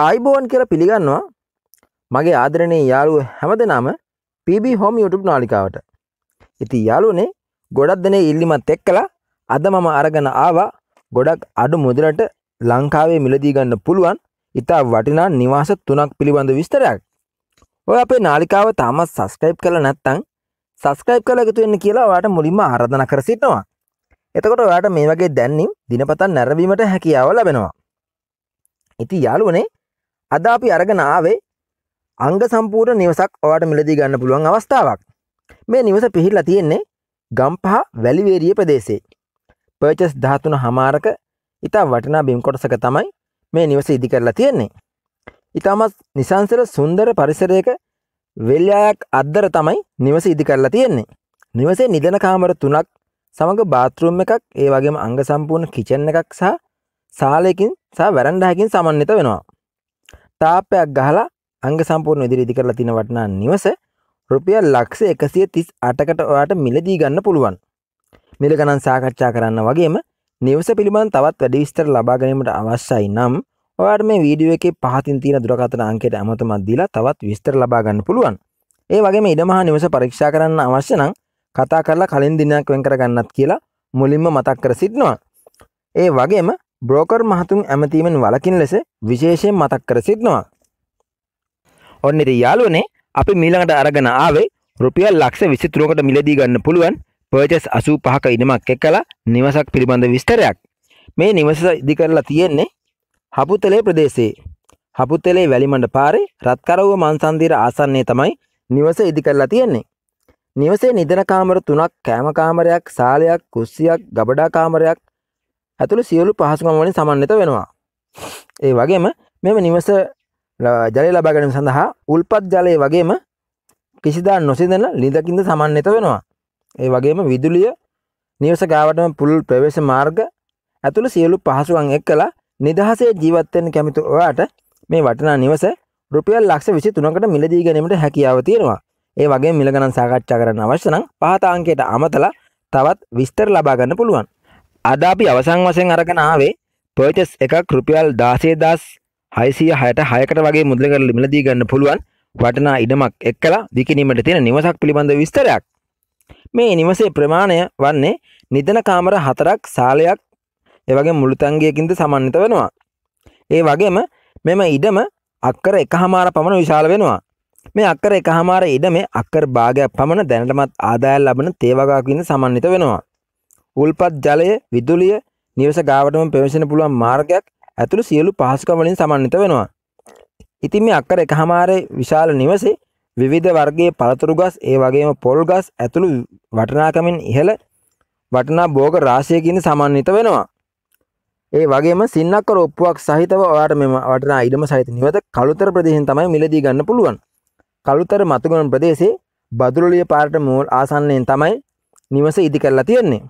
ආයිබෝන් කියලා පිළිගන්නවා මගේ ආදරණය යාළුව හැමදනම පිබ හෝම YouTube නාලිකාවට. ඉති යාලුනේ ගොඩක් දෙනේ ඉල්ලිමත් එක් කලා අද මම අරගන ආවා ගොඩක් අඩු මුදලට ලංකාවේ මිලදී ගන්න පුළුවන් ඉතා වටිනා නිවාස තුනක් පිළිබඳ විස්තරයක්. ඔය අපේ නාලිකාව තාමත් සස්ක්‍රයිප් කළ නැත්තං සස්ක්‍රයිප් කළ එකතුවෙන්න කියලා වාට මුලින්ම ආරධන කර සිටනවා. එතකොට ඔයාට මේ වගේ දැන්නම් දිනපතන් නැරවීමට හැකියාව ලැබෙනවා. ඉති යාලුවනේ අද අපි අරගෙන ආවේ අංග සම්පූර්ණ නිවසක් ඔයාට මිලදී ගන්න පුළුවන් අවස්ථාවක්. මේ නිවස පිහිල්ලා තියෙන්නේ ගම්පහ වැලිවේරිය ප්‍රදේශයේ. පර්චස් 13 හමාරක ඉතා වටිනා බිම් කොටසක තමයි මේ නිවස ඉදි කරලා තියෙන්නේ. ඉතාමත් නිසංසල සුන්දර පරිසරයක වෙල්යායක් අද්දර තමයි නිවස ඉදි කරලා තියෙන්නේ. නිවසේ නිදන කාමර තුනක් සමග බාත්රූම් එකක් ඒ වගේම අංග සම්පූර්ණ කිචන් එකක් සහ සාලයකින් සහ වැරන්ඩායකින් සමන්විත වෙනවා. තාපයක් ගහලා අංග සම්පූර්ණ ඉදිරි ඉදි කරලා තියෙන වටිනා නිවස රුපියල් ලක්ෂ 138කට ඔයාට මිලදී ගන්න පුළුවන්. මිල ගණන් සාකච්ඡා කරන්න වගේම නිවස පිළිබඳ තවත් වැඩි විස්තර ලබා ගැනීමට අවශ්‍යයි නම් ඔයාට මේ වීඩියෝ එකේ පහතින් තියෙන දුරකථන අංකයට අමතමත් දීලා තවත් විස්තර ලබා ගන්න පුළුවන්. ඒ වගේම ඉඩමහා නිවස පරීක්ෂා කරන්න අවශ්‍ය නම් කතා කරලා කලින් දිනයක් වෙන් කරගන්නත් කියලා මුලින්ම මතක් කර සිටිනවා. ඒ වගේම බ්‍රෝකර් මහතුන් ඇමතීමෙන් වලකින් ලෙස විශේෂයෙන් මතක් කර සිටනවා. ඔන්න ඉතින් යාළුවනේ අපි මීළඟට අරගෙන ආවේ රුපියල් ලක්ෂ 23කට මිලදී ගන්න පුළුවන් පර්චස් 85ක ඉඩමක් එක්කලා නිවසක් පිළිබඳ විස්තරයක්. මේ නිවස ඉදි කරලා තියෙන්නේ හපුතලේ ප්‍රදේශයේ. හපුතලේ වැලිමඬ පාරේ රත්කරව්ව මන්සන්දීර ආසන්නයේ තමයි නිවස ඉදි කරලා තියෙන්නේ. නිවසේ නිදන කාමර තුනක් කෑම කාමරයක්, සාලයක්, කුස්සියක්, ගබඩා කාමරයක්, ඇතුළු සියලු පහසුකම් වලින් සමන්විත වෙනවා. ඒ වගේම මෙම නිවස ජලය ලබා ගැනීම සඳහා උල්පත් ජලය වගේම කිසිදා නොසිඳන ලිඳකින්ද සමන්විත වෙනවා. ඒ වගේම විදුලිය නිවස ගාවටම පුළුල් ප්‍රවේශ මාර්ග ඇතුළු සියලු පහසුකම් එක්කලා නිදහසේ ජීවත් වෙන්න කැමති ඔයාට මේ වටිනා නිවස රුපියල් ලක්ෂ 23කට මිලදී ගැනීමට හැකියාව තියෙනවා. ඒ වගේ මිල ගණන් සාකච්ඡා කරන්න අවශ්‍ය නම් පහත අංකයට අමතලා තවත් විස්තර ලබා ගන්න පුළුවන්. අද අපි අවසන් වශයෙන් අරගෙන ආවේ පර්චස් එකක් රුපියල් 16606කට වගේ මුදල කරලා මිලදී ගන්න පුළුවන් වටිනා ඉඩමක් එක්කලා විකිණීමට තියෙන නිවසක් පිළිබඳ විස්තරයක්. මේ නිවසේ ප්‍රමාණය වන්නේ නිදන කාමර 4ක් සාලයක් එවගේ මුළුතැන්ගයකින්ද සමන්විත වෙනවා. ඒ වගේම මෙම ඉඩම අක්කර එකහමාර පමණ විශාල වෙනවා. මේ අක්කර එකහමාර ඉඩමේ අක්කර භාගයක් පමණ දැනටමත් ආදායම් ලබන තේ වගාවකින්ද සමන්විත වෙනවා. උල්පත් ජලය විදුලිය නිවස ගාවටම පෙවසෙන පුළුවන් මාර්ගයක් ඇතුළු සියලු පහසුකමලින් සමන්විත වෙනවා. ඉතින් මේ අක්කර එක හමාරය විශාල නිවසේ විවිධ වර්ගේ පළතුරු ගස් ඒ වගේම පොල් ගස් ඇතුළු වටනාකමින් ඉහළ වටනා බෝග රාශයකින් සමන්විත වෙනවා. ඒ වගේම සින්නක්කර ඔප්පුවක් සහිතව ඔයාට මෙම වටනා ඉඩම සහිත නිවත කළුතර ප්‍රදේශයෙන් තමයි මිලදී ගන්න පුළුවන්. කළුතර මතුගම ප්‍රදේශයේ බදුරලිය පාරට මූල් ආසන්නයෙන් තමයි නිවස ඉදි කරලා තියෙන්නේ.